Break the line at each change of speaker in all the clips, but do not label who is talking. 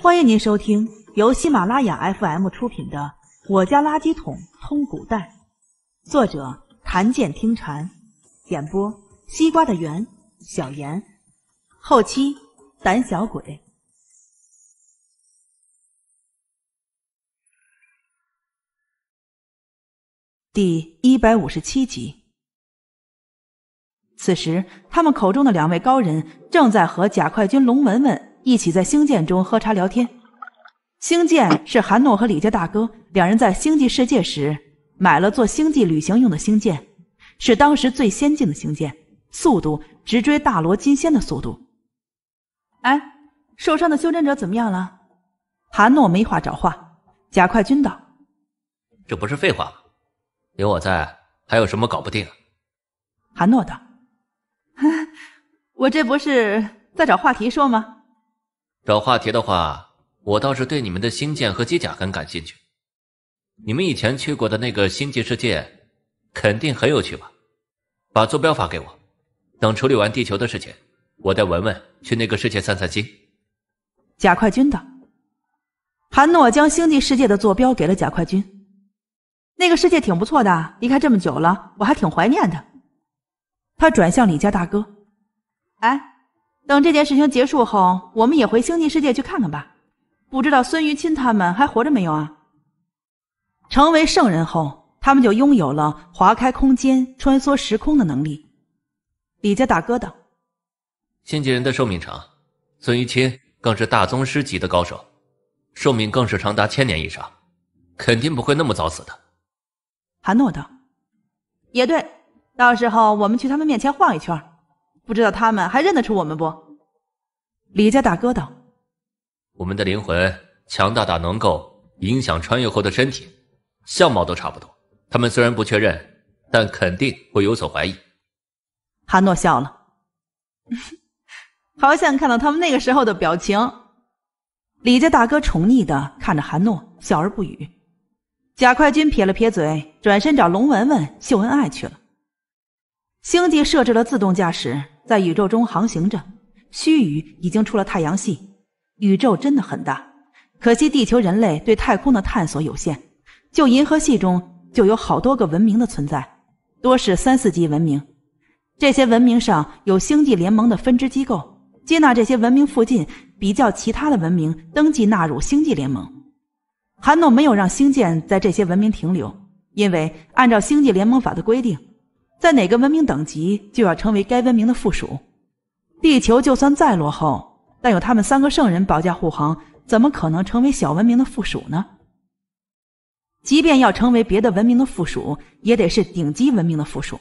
欢迎您收听由喜马拉雅 FM 出品的《我家垃圾桶通古代》，作者谭健听禅，演播西瓜的圆小严，后期胆小鬼，第一百五十七集。此时，他们口中的两位高人正在和贾快军、龙文文。一起在星舰中喝茶聊天。星舰是韩诺和李家大哥两人在星际世界时买了做星际旅行用的星舰，是当时最先进的星舰，速度直追大罗金仙的速度。哎，受伤的修真者怎么样了？韩诺没话找话。贾快军道：“
这不是废话吗？有我在，还有什么搞不定？”
韩诺道：“ 我这不是在找话题说吗？”
找话题的话，我倒是对你们的星舰和机甲很感兴趣。你们以前去过的那个星际世界，肯定很有趣吧？把坐标发给我，等处理完地球的事情，我带文文去那个世界散散心。
贾快军的，韩诺将星际世界的坐标给了贾快军。那个世界挺不错的，离开这么久了，我还挺怀念的。他转向李家大哥，哎。等这件事情结束后，我们也回星际世界去看看吧。不知道孙于钦他们还活着没有啊？成为圣人后，他们就拥有了划开空间、穿梭时空的能力。李家大哥道：“
星际人的寿命长，孙于钦更是大宗师级的高手，寿命更是长达千年以上，肯定不会那么早死的。”
韩诺道：“也对，到时候我们去他们面前晃一圈。”不知道他们还认得出我们不？李家大哥道：“
我们的灵魂强大到能够影响穿越后的身体，相貌都差不多。他们虽然不确认，但肯定会有所怀疑。”
韩诺笑了，好想看到他们那个时候的表情。李家大哥宠溺的看着韩诺，笑而不语。贾快军撇了撇嘴，转身找龙文文秀恩爱去了。星际设置了自动驾驶。在宇宙中航行着，须臾已经出了太阳系。宇宙真的很大，可惜地球人类对太空的探索有限。就银河系中就有好多个文明的存在，多是三四级文明。这些文明上有星际联盟的分支机构，接纳这些文明附近比较其他的文明，登记纳入星际联盟。韩诺没有让星舰在这些文明停留，因为按照星际联盟法的规定。在哪个文明等级，就要成为该文明的附属。地球就算再落后，但有他们三个圣人保驾护航，怎么可能成为小文明的附属呢？即便要成为别的文明的附属，也得是顶级文明的附属。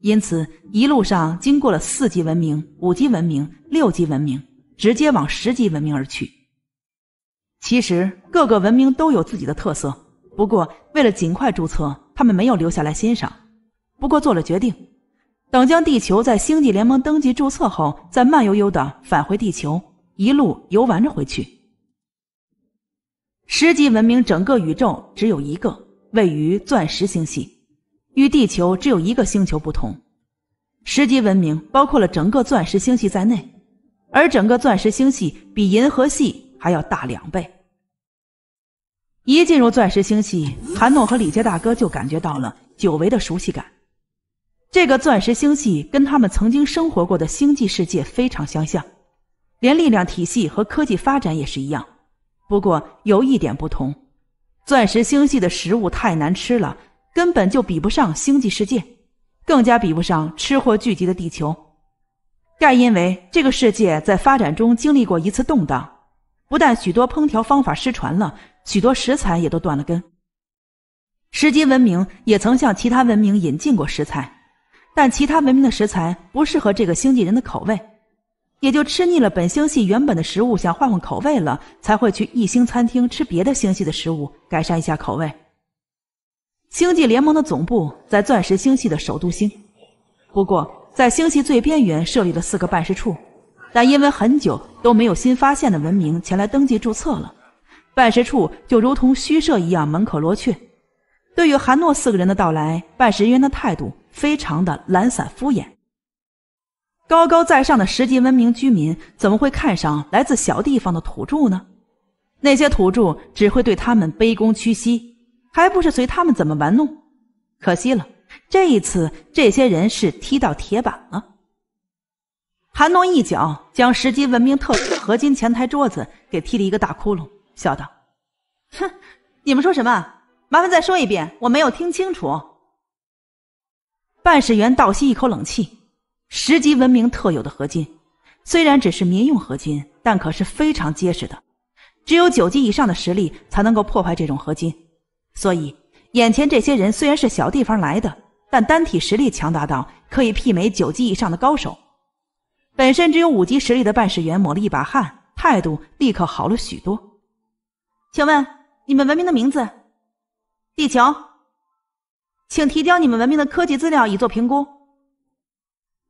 因此，一路上经过了四级文明、五级文明、六级文明，直接往十级文明而去。其实，各个文明都有自己的特色，不过为了尽快注册，他们没有留下来欣赏。不过做了决定，等将地球在星际联盟登记注册后，再慢悠悠的返回地球，一路游玩着回去。十级文明整个宇宙只有一个，位于钻石星系，与地球只有一个星球不同。十级文明包括了整个钻石星系在内，而整个钻石星系比银河系还要大两倍。一进入钻石星系，韩诺和李杰大哥就感觉到了久违的熟悉感。这个钻石星系跟他们曾经生活过的星际世界非常相像，连力量体系和科技发展也是一样。不过有一点不同，钻石星系的食物太难吃了，根本就比不上星际世界，更加比不上吃货聚集的地球。盖因为这个世界在发展中经历过一次动荡，不但许多烹调方法失传了，许多食材也都断了根。十级文明也曾向其他文明引进过食材。但其他文明的食材不适合这个星际人的口味，也就吃腻了本星系原本的食物，想换换口味了，才会去异星餐厅吃别的星系的食物，改善一下口味。星际联盟的总部在钻石星系的首都星，不过在星系最边缘设立了四个办事处，但因为很久都没有新发现的文明前来登记注册了，办事处就如同虚设一样，门可罗雀。对于韩诺四个人的到来，办事员的态度。非常的懒散敷衍。高高在上的十级文明居民怎么会看上来自小地方的土著呢？那些土著只会对他们卑躬屈膝，还不是随他们怎么玩弄？可惜了，这一次这些人是踢到铁板了。韩诺一脚将十级文明特有的合金前台桌子给踢了一个大窟窿，笑道：“哼，你们说什么？麻烦再说一遍，我没有听清楚。”办事员倒吸一口冷气，十级文明特有的合金，虽然只是民用合金，但可是非常结实的。只有九级以上的实力才能够破坏这种合金，所以眼前这些人虽然是小地方来的，但单体实力强大到可以媲美九级以上的高手。本身只有五级实力的办事员抹了一把汗，态度立刻好了许多。请问你们文明的名字？地球。请提交你们文明的科技资料，以作评估。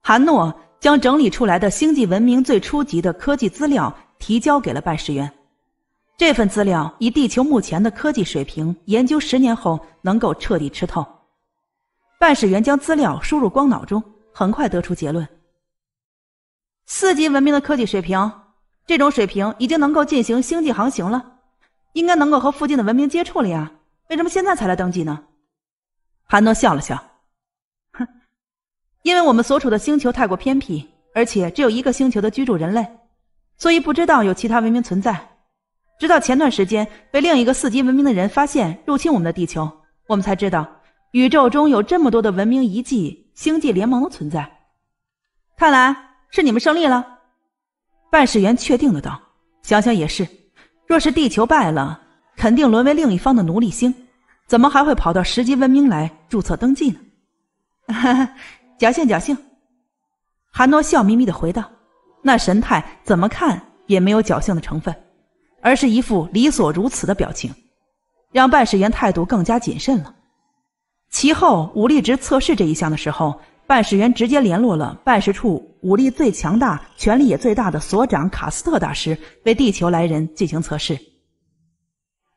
韩诺将整理出来的星际文明最初级的科技资料提交给了办事员。这份资料以地球目前的科技水平，研究十年后能够彻底吃透。办事员将资料输入光脑中，很快得出结论：四级文明的科技水平，这种水平已经能够进行星际航行了，应该能够和附近的文明接触了呀？为什么现在才来登记呢？韩诺笑了笑，哼，因为我们所处的星球太过偏僻，而且只有一个星球的居住人类，所以不知道有其他文明存在。直到前段时间被另一个四级文明的人发现入侵我们的地球，我们才知道宇宙中有这么多的文明遗迹。星际联盟的存在，看来是你们胜利了。办事员确定的道，想想也是，若是地球败了，肯定沦为另一方的奴隶星。怎么还会跑到十级文明来注册登记呢？侥幸，侥幸。韩诺笑眯眯的回道：“那神态怎么看也没有侥幸的成分，而是一副理所如此的表情，让办事员态度更加谨慎了。”其后武力值测试这一项的时候，办事员直接联络了办事处武力最强大、权力也最大的所长卡斯特大师，为地球来人进行测试。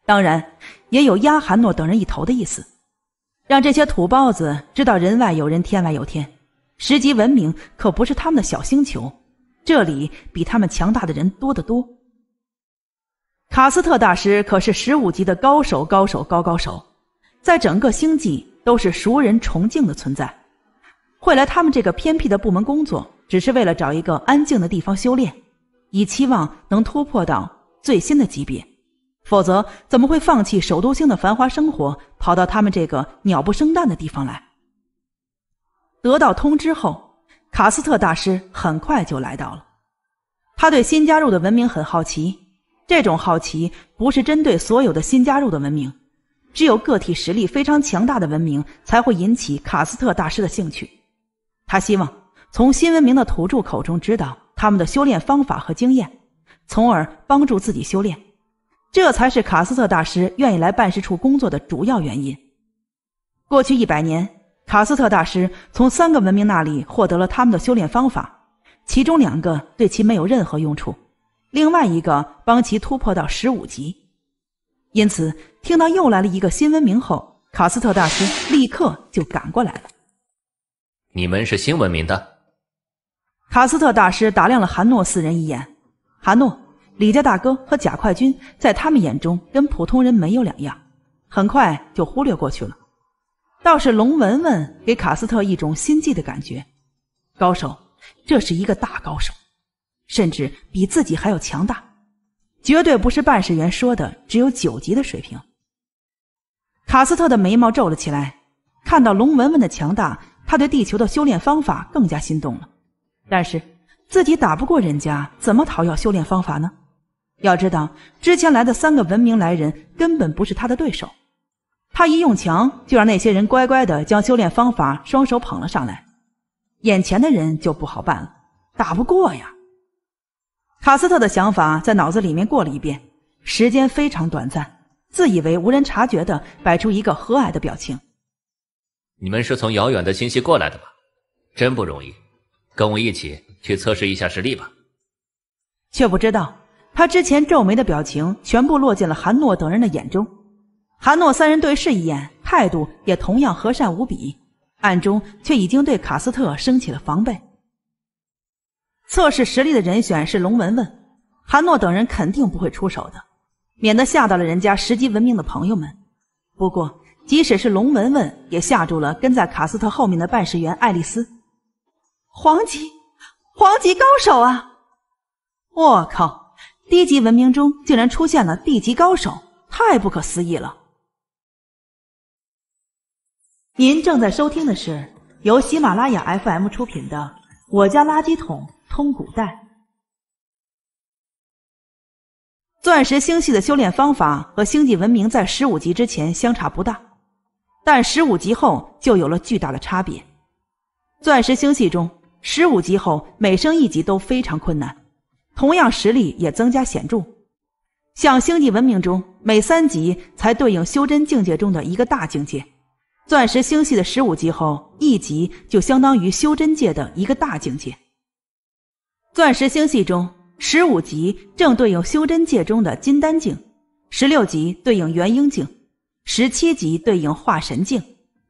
当然。也有压韩诺等人一头的意思，让这些土包子知道人外有人，天外有天。十级文明可不是他们的小星球，这里比他们强大的人多得多。卡斯特大师可是十五级的高手，高手高高手，在整个星际都是熟人崇敬的存在。会来他们这个偏僻的部门工作，只是为了找一个安静的地方修炼，以期望能突破到最新的级别。否则，怎么会放弃首都星的繁华生活，跑到他们这个鸟不生蛋的地方来？得到通知后，卡斯特大师很快就来到了。他对新加入的文明很好奇，这种好奇不是针对所有的新加入的文明，只有个体实力非常强大的文明才会引起卡斯特大师的兴趣。他希望从新文明的土著口中知道他们的修炼方法和经验，从而帮助自己修炼。这才是卡斯特大师愿意来办事处工作的主要原因。过去一百年，卡斯特大师从三个文明那里获得了他们的修炼方法，其中两个对其没有任何用处，另外一个帮其突破到十五级。因此，听到又来了一个新文明后，卡斯特大师立刻就赶过来了。
你们是新文明的？
卡斯特大师打量了韩诺四人一眼，韩诺。李家大哥和贾快军在他们眼中跟普通人没有两样，很快就忽略过去了。倒是龙文文给卡斯特一种心悸的感觉，高手，这是一个大高手，甚至比自己还要强大，绝对不是办事员说的只有九级的水平。卡斯特的眉毛皱了起来，看到龙文文的强大，他对地球的修炼方法更加心动了。但是自己打不过人家，怎么讨要修炼方法呢？要知道，之前来的三个文明来人根本不是他的对手，他一用强就让那些人乖乖的将修炼方法双手捧了上来。眼前的人就不好办了，打不过呀。卡斯特的想法在脑子里面过了一遍，时间非常短暂，自以为无人察觉的摆出一个和蔼的表情：“
你们是从遥远的星系过来的吧？真不容易，跟我一起去测试一下实力吧。”
却不知道。他之前皱眉的表情全部落进了韩诺等人的眼中，韩诺三人对视一眼，态度也同样和善无比，暗中却已经对卡斯特升起了防备。测试实力的人选是龙文文，韩诺等人肯定不会出手的，免得吓到了人家十级文明的朋友们。不过，即使是龙文文，也吓住了跟在卡斯特后面的办事员爱丽丝。黄级，黄级高手啊！我靠！低级文明中竟然出现了地级高手，太不可思议了！您正在收听的是由喜马拉雅 FM 出品的《我家垃圾桶通古代》，钻石星系的修炼方法和星际文明在十五级之前相差不大，但十五级后就有了巨大的差别。钻石星系中，十五级后每升一级都非常困难。同样实力也增加显著，像星际文明中每三级才对应修真境界中的一个大境界，钻石星系的十五级后，一级就相当于修真界的一个大境界。钻石星系中，十五级正对应修真界中的金丹境，十六级对应元婴境，十七级对应化神境，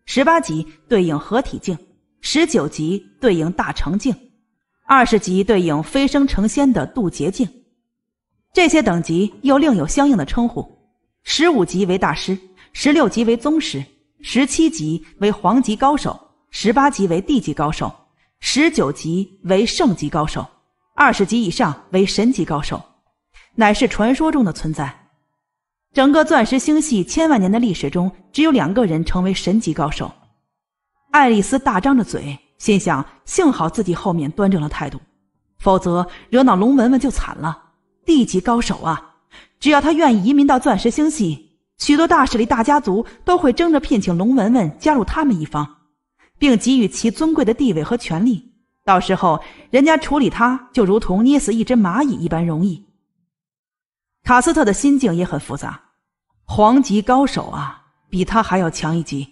十八级对应合体境，十九级对应大成境。二十级对应飞升成仙的渡劫境，这些等级又另有相应的称呼。十五级为大师，十六级为宗师，十七级为黄级高手，十八级为地级高手，十九级为圣级高手，二十级以上为神级高手，乃是传说中的存在。整个钻石星系千万年的历史中，只有两个人成为神级高手。爱丽丝大张着嘴。心想：幸好自己后面端正了态度，否则惹恼龙文文就惨了。地级高手啊，只要他愿意移民到钻石星系，许多大势力、大家族都会争着聘请龙文文加入他们一方，并给予其尊贵的地位和权利。到时候，人家处理他就如同捏死一只蚂蚁一般容易。卡斯特的心境也很复杂。皇级高手啊，比他还要强一级，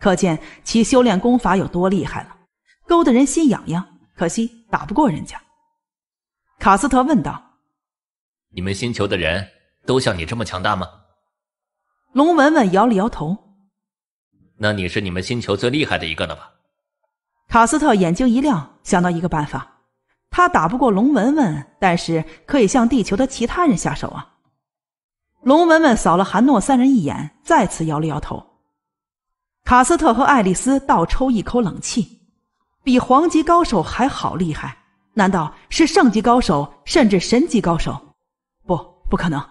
可见其修炼功法有多厉害了。勾得人心痒痒，可惜打不过人家。卡斯特问道：“
你们星球的人都像你这么强大吗？”
龙文文摇了摇头。
那你是你们星球最厉害的一个了吧？
卡斯特眼睛一亮，想到一个办法。他打不过龙文文，但是可以向地球的其他人下手啊！龙文文扫了韩诺三人一眼，再次摇了摇头。卡斯特和爱丽丝倒抽一口冷气。比黄级高手还好厉害，难道是圣级高手，甚至神级高手？不，不可能，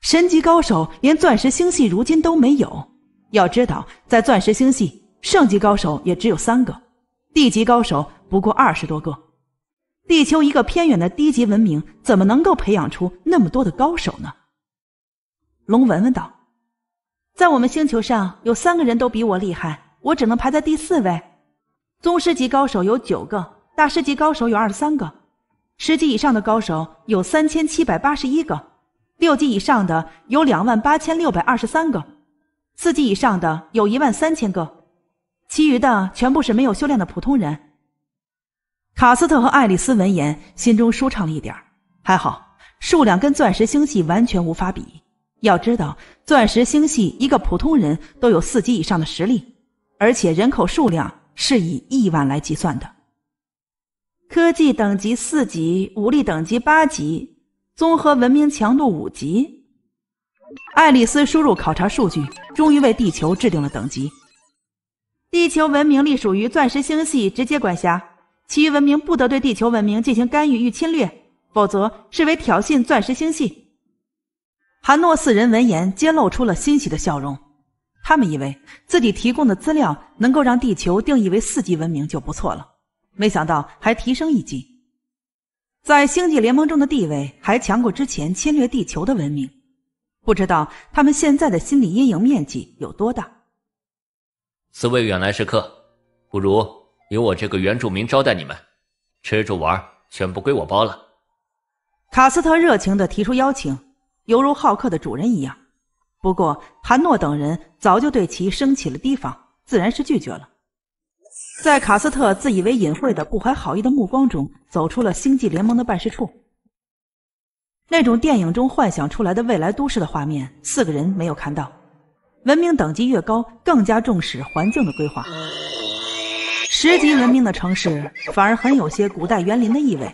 神级高手连钻石星系如今都没有。要知道，在钻石星系，圣级高手也只有三个，地级高手不过二十多个。地球一个偏远的低级文明，怎么能够培养出那么多的高手呢？龙文文道：“在我们星球上有三个人都比我厉害，我只能排在第四位。”宗师级高手有九个，大师级高手有二十三个，十级以上的高手有三千七百八十一个，六级以上的有两万八千六百二十三个，四级以上的有一万三千个，其余的全部是没有修炼的普通人。卡斯特和爱丽丝闻言，心中舒畅了一点儿，还好数量跟钻石星系完全无法比。要知道，钻石星系一个普通人都有四级以上的实力，而且人口数量。是以亿万来计算的。科技等级四级，武力等级八级，综合文明强度五级。爱丽丝输入考察数据，终于为地球制定了等级。地球文明隶属于钻石星系直接管辖，其余文明不得对地球文明进行干预与侵略，否则视为挑衅钻石星系。韩诺四人闻言，皆露出了欣喜的笑容。他们以为自己提供的资料能够让地球定义为四级文明就不错了，没想到还提升一级，在星际联盟中的地位还强过之前侵略地球的文明。不知道他们现在的心理阴影面积有多大？
四位远来是客，不如由我这个原住民招待你们，吃住玩全部归我包了。
卡斯特热情地提出邀请，犹如好客的主人一样。不过，韩诺等人早就对其升起了提防，自然是拒绝了。在卡斯特自以为隐晦的不怀好意的目光中，走出了星际联盟的办事处。那种电影中幻想出来的未来都市的画面，四个人没有看到。文明等级越高，更加重视环境的规划。十级文明的城市反而很有些古代园林的意味，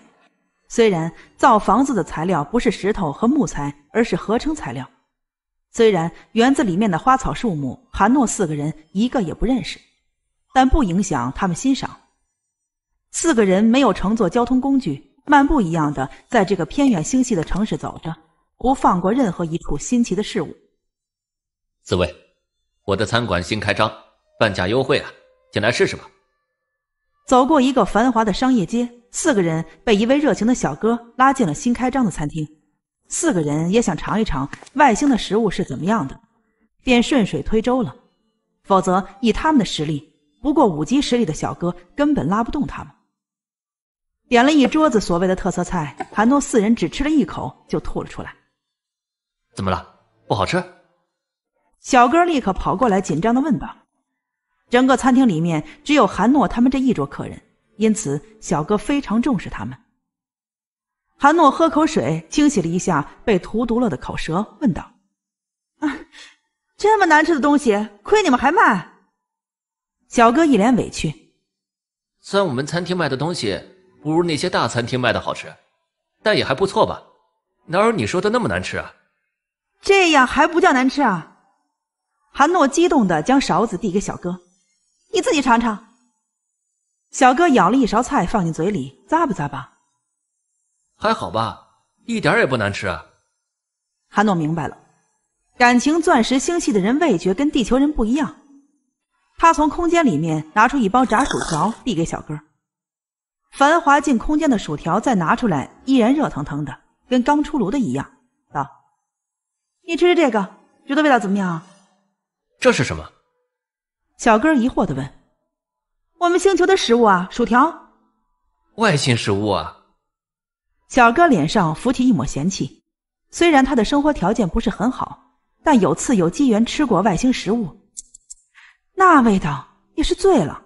虽然造房子的材料不是石头和木材，而是合成材料。虽然园子里面的花草树木，韩诺四个人一个也不认识，但不影响他们欣赏。四个人没有乘坐交通工具，漫步一样的在这个偏远星系的城市走着，不放过任何一处新奇的事物。
紫薇，我的餐馆新开张，半价优惠啊，进来试试吧。
走过一个繁华的商业街，四个人被一位热情的小哥拉进了新开张的餐厅。四个人也想尝一尝外星的食物是怎么样的，便顺水推舟了。否则，以他们的实力，不过五级实力的小哥根本拉不动他们。点了一桌子所谓的特色菜，韩诺四人只吃了一口就吐了出来。
怎么了？不好吃？
小哥立刻跑过来，紧张的问道。整个餐厅里面只有韩诺他们这一桌客人，因此小哥非常重视他们。韩诺喝口水，清洗了一下被荼毒了的口舌，问道：“啊，这么难吃的东西，亏你们还卖？”小哥一脸委屈：“
虽然我们餐厅卖的东西不如那些大餐厅卖的好吃，但也还不错吧？哪有你说的那么难吃啊？”
这样还不叫难吃啊？韩诺激动的将勺子递给小哥：“你自己尝尝。”小哥舀了一勺菜放进嘴里，咂吧咂吧。
还好吧，一点也不难吃。
韩诺明白了，感情钻石星系的人味觉跟地球人不一样。他从空间里面拿出一包炸薯条，递给小哥。繁华进空间的薯条再拿出来，依然热腾腾的，跟刚出炉的一样。道：“你吃吃这个，觉得味道怎么样？”
这是什么？
小哥疑惑的问：“我们星球的食物啊，薯条？
外星食物啊？”
小哥脸上浮起一抹嫌弃，虽然他的生活条件不是很好，但有次有机缘吃过外星食物，那味道也是醉了。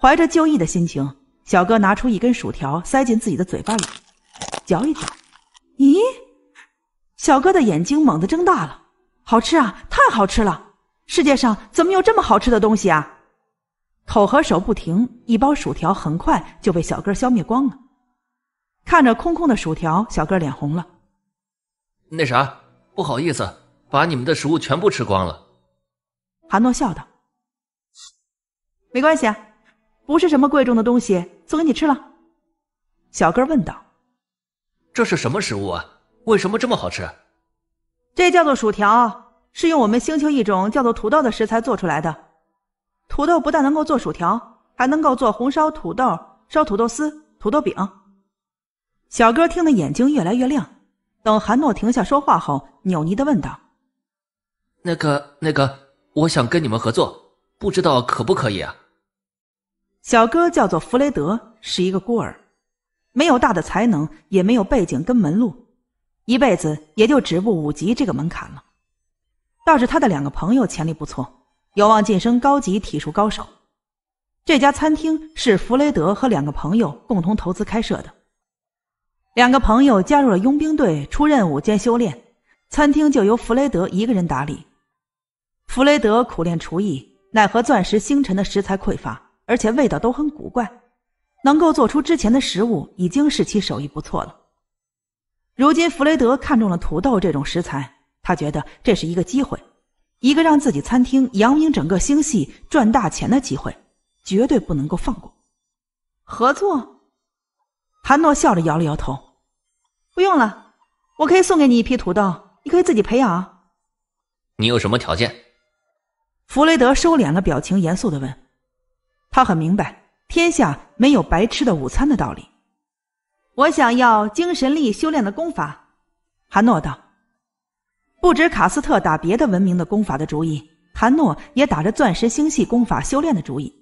怀着就义的心情，小哥拿出一根薯条塞进自己的嘴巴里，嚼一嚼。咦，小哥的眼睛猛地睁大了，好吃啊，太好吃了！世界上怎么有这么好吃的东西啊？口和手不停，一包薯条很快就被小哥消灭光了。看着空空的薯条，小个脸红了。
那啥，不好意思，把你们的食物全部吃光了。
韩诺笑道：“没关系，不是什么贵重的东西，送给你吃了。”小个问道：“
这是什么食物啊？为什么这么好吃？”
这叫做薯条，是用我们星球一种叫做土豆的食材做出来的。土豆不但能够做薯条，还能够做红烧土豆、烧土豆丝、土豆饼。小哥听得眼睛越来越亮，等韩诺停下说话后，忸怩地问道：“
那个、那个，我想跟你们合作，不知道可不可以啊？”小哥叫做弗雷德，是一个孤儿，没有大的才能，
也没有背景跟门路，一辈子也就止步五级这个门槛了。倒是他的两个朋友潜力不错，有望晋升高级体术高手。这家餐厅是弗雷德和两个朋友共同投资开设的。两个朋友加入了佣兵队，出任务兼修炼。餐厅就由弗雷德一个人打理。弗雷德苦练厨艺，奈何钻石星辰的食材匮乏，而且味道都很古怪。能够做出之前的食物，已经是其手艺不错了。如今弗雷德看中了土豆这种食材，他觉得这是一个机会，一个让自己餐厅扬名整个星系、赚大钱的机会，绝对不能够放过。合作。韩诺笑着摇了摇头：“不用了，我可以送给你一批土豆，你可以自己培养。”“
你有什么条件？”
弗雷德收敛了表情，严肃地问。他很明白天下没有白吃的午餐的道理。“我想要精神力修炼的功法。”韩诺道。“不止卡斯特打别的文明的功法的主意，韩诺也打着钻石星系功法修炼的主意。”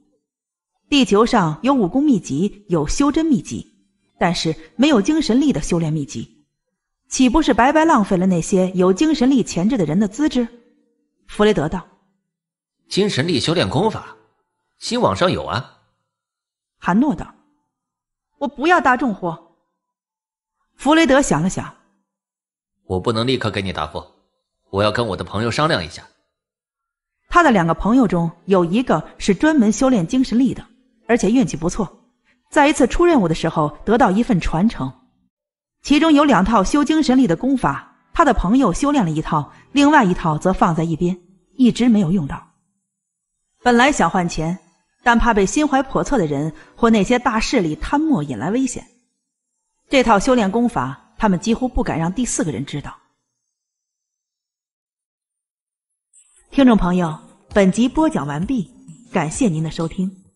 地球上有武功秘籍，有修真秘籍。但是没有精神力的修炼秘籍，岂不是白白浪费了那些有精神力潜质的人的资质？弗雷德道：“
精神力修炼功法，新网上有啊。”
韩诺道：“我不要大众货。”弗雷德想了想：“
我不能立刻给你答复，我要跟我的朋友商量一下。
他的两个朋友中有一个是专门修炼精神力的，而且运气不错。”在一次出任务的时候，得到一份传承，其中有两套修精神力的功法。他的朋友修炼了一套，另外一套则放在一边，一直没有用到。本来想换钱，但怕被心怀叵测的人或那些大势力贪墨引来危险，这套修炼功法他们几乎不敢让第四个人知道。听众朋友，本集播讲完毕，感谢您的收听。